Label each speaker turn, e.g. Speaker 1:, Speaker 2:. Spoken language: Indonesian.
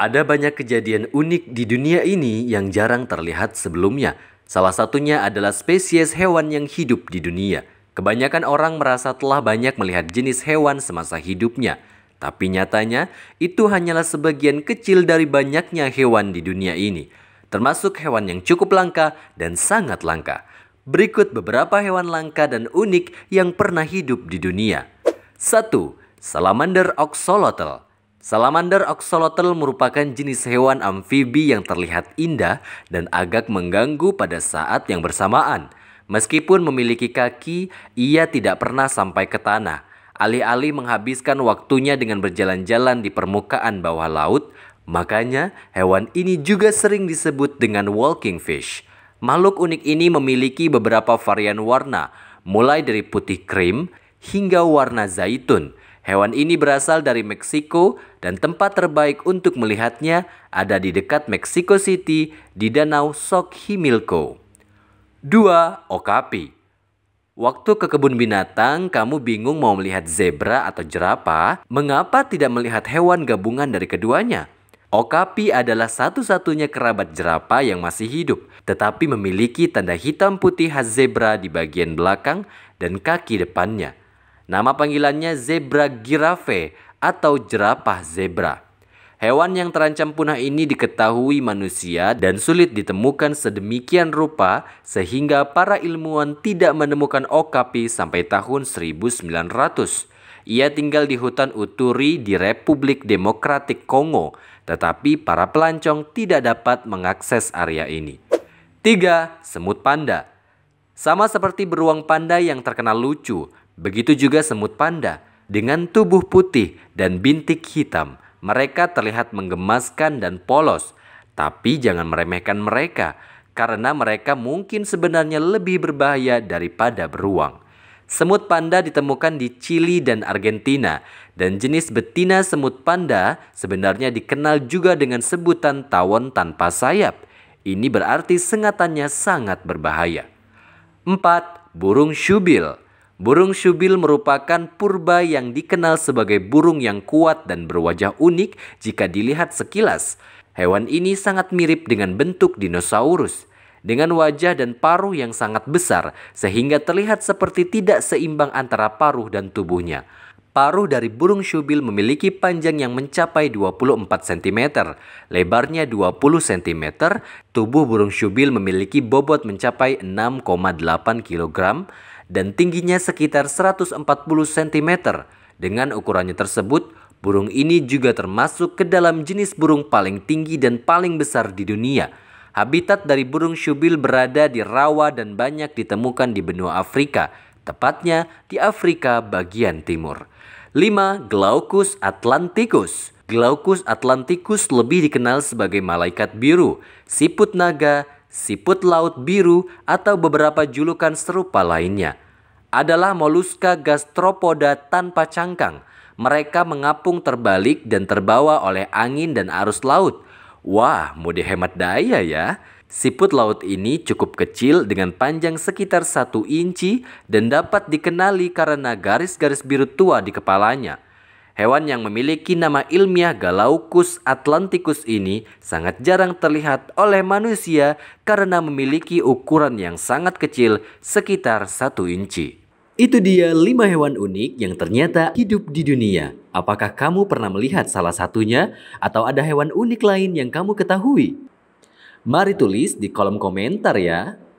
Speaker 1: Ada banyak kejadian unik di dunia ini yang jarang terlihat sebelumnya. Salah satunya adalah spesies hewan yang hidup di dunia. Kebanyakan orang merasa telah banyak melihat jenis hewan semasa hidupnya, tapi nyatanya itu hanyalah sebagian kecil dari banyaknya hewan di dunia ini, termasuk hewan yang cukup langka dan sangat langka. Berikut beberapa hewan langka dan unik yang pernah hidup di dunia. 1. Salamander oxolotl Salamander axolotl merupakan jenis hewan amfibi yang terlihat indah dan agak mengganggu pada saat yang bersamaan. Meskipun memiliki kaki, ia tidak pernah sampai ke tanah. Alih-alih menghabiskan waktunya dengan berjalan-jalan di permukaan bawah laut, makanya hewan ini juga sering disebut dengan walking fish. Makhluk unik ini memiliki beberapa varian warna, mulai dari putih krim hingga warna zaitun. Hewan ini berasal dari Meksiko dan tempat terbaik untuk melihatnya ada di dekat Meksiko City di Danau Sokhimilco. 2. Okapi Waktu ke kebun binatang, kamu bingung mau melihat zebra atau jerapah, mengapa tidak melihat hewan gabungan dari keduanya? Okapi adalah satu-satunya kerabat jerapah yang masih hidup, tetapi memiliki tanda hitam putih khas zebra di bagian belakang dan kaki depannya. Nama panggilannya zebra girafe atau jerapah zebra. Hewan yang terancam punah ini diketahui manusia dan sulit ditemukan sedemikian rupa sehingga para ilmuwan tidak menemukan okapi sampai tahun 1900. Ia tinggal di hutan Uturi di Republik Demokratik Kongo, tetapi para pelancong tidak dapat mengakses area ini. 3. Semut panda. Sama seperti beruang panda yang terkenal lucu, Begitu juga semut panda dengan tubuh putih dan bintik hitam. Mereka terlihat menggemaskan dan polos, tapi jangan meremehkan mereka karena mereka mungkin sebenarnya lebih berbahaya daripada beruang. Semut panda ditemukan di Chili dan Argentina, dan jenis betina semut panda sebenarnya dikenal juga dengan sebutan tawon tanpa sayap. Ini berarti sengatannya sangat berbahaya. 4. Burung shubil Burung syubil merupakan purba yang dikenal sebagai burung yang kuat dan berwajah unik jika dilihat sekilas. Hewan ini sangat mirip dengan bentuk dinosaurus, dengan wajah dan paruh yang sangat besar sehingga terlihat seperti tidak seimbang antara paruh dan tubuhnya. Paruh dari burung syubil memiliki panjang yang mencapai 24 cm, lebarnya 20 cm, tubuh burung syubil memiliki bobot mencapai 6,8 kg, dan tingginya sekitar 140 cm. Dengan ukurannya tersebut, burung ini juga termasuk ke dalam jenis burung paling tinggi dan paling besar di dunia. Habitat dari burung syubil berada di rawa dan banyak ditemukan di benua Afrika, tepatnya di Afrika bagian timur. 5. Glaucus atlanticus Glaucus atlanticus lebih dikenal sebagai malaikat biru, siput naga, siput laut biru atau beberapa julukan serupa lainnya adalah moluska gastropoda tanpa cangkang. Mereka mengapung terbalik dan terbawa oleh angin dan arus laut. Wah, mode hemat daya ya. Siput laut ini cukup kecil dengan panjang sekitar satu inci dan dapat dikenali karena garis-garis biru tua di kepalanya. Hewan yang memiliki nama ilmiah Galaucus atlanticus ini sangat jarang terlihat oleh manusia karena memiliki ukuran yang sangat kecil sekitar 1 inci. Itu dia 5 hewan unik yang ternyata hidup di dunia. Apakah kamu pernah melihat salah satunya atau ada hewan unik lain yang kamu ketahui? Mari tulis di kolom komentar ya.